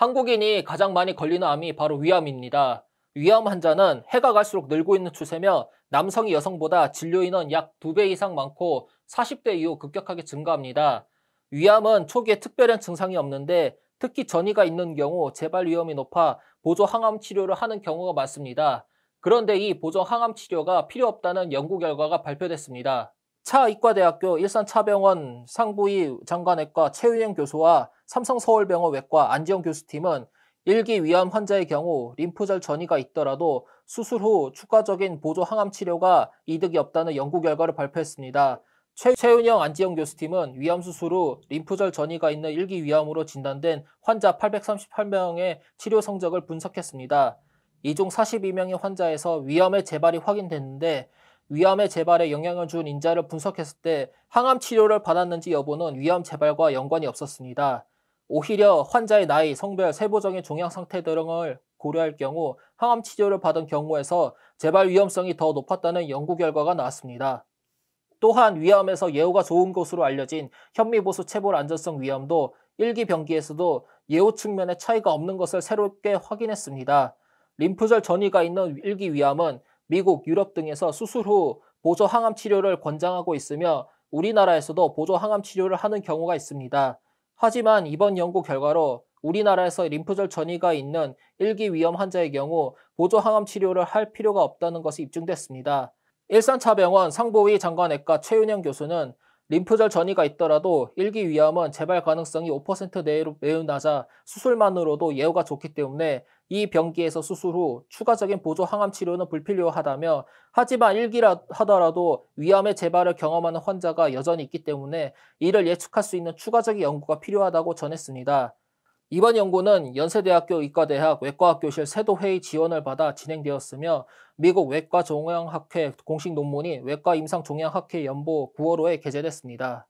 한국인이 가장 많이 걸리는 암이 바로 위암입니다. 위암 환자는 해가 갈수록 늘고 있는 추세며 남성이 여성보다 진료 인원 약 2배 이상 많고 40대 이후 급격하게 증가합니다. 위암은 초기에 특별한 증상이 없는데 특히 전이가 있는 경우 재발 위험이 높아 보조 항암 치료를 하는 경우가 많습니다. 그런데 이 보조 항암 치료가 필요 없다는 연구 결과가 발표됐습니다. 차이과대학교 일산차병원 상부이 장관외과 최윤영 교수와 삼성서울병원 외과 안지영 교수팀은 일기 위암 환자의 경우 림프절 전이가 있더라도 수술 후 추가적인 보조 항암 치료가 이득이 없다는 연구 결과를 발표했습니다. 최, 최은영 안지영 교수팀은 위암 수술 후 림프절 전이가 있는 일기 위암으로 진단된 환자 838명의 치료 성적을 분석했습니다. 이 중 42명의 환자에서 위암의 재발이 확인됐는데 위암의 재발에 영향을 준 인자를 분석했을 때 항암 치료를 받았는지 여부는 위암 재발과 연관이 없었습니다. 오히려 환자의 나이, 성별, 세부적인 종양 상태 등을 고려할 경우 항암 치료를 받은 경우에서 재발 위험성이 더 높았다는 연구 결과가 나왔습니다. 또한 위암에서 예후가 좋은 것으로 알려진 현미보수 체불 안전성 위암도 일기 병기에서도 예후 측면에 차이가 없는 것을 새롭게 확인했습니다. 림프절 전이가 있는 일기 위암은 미국, 유럽 등에서 수술 후 보조 항암 치료를 권장하고 있으며 우리나라에서도 보조 항암 치료를 하는 경우가 있습니다. 하지만 이번 연구 결과로 우리나라에서 림프절 전이가 있는 1기 위험 환자의 경우 보조 항암 치료를 할 필요가 없다는 것이 입증됐습니다. 일산차병원 상보위 장관외과 최윤영 교수는 림프절 전이가 있더라도 일기 위암은 재발 가능성이 5% 내로 매우 낮아 수술만으로도 예후가 좋기 때문에 이 병기에서 수술 후 추가적인 보조 항암 치료는 불필요하다며 하지만 일기라 하더라도 위암의 재발을 경험하는 환자가 여전히 있기 때문에 이를 예측할 수 있는 추가적인 연구가 필요하다고 전했습니다. 이번 연구는 연세대학교 의과대학 외과학교실 세도회의 지원을 받아 진행되었으며 미국 외과종양학회 공식 논문이 외과임상종양학회 연보 9월호에 게재됐습니다.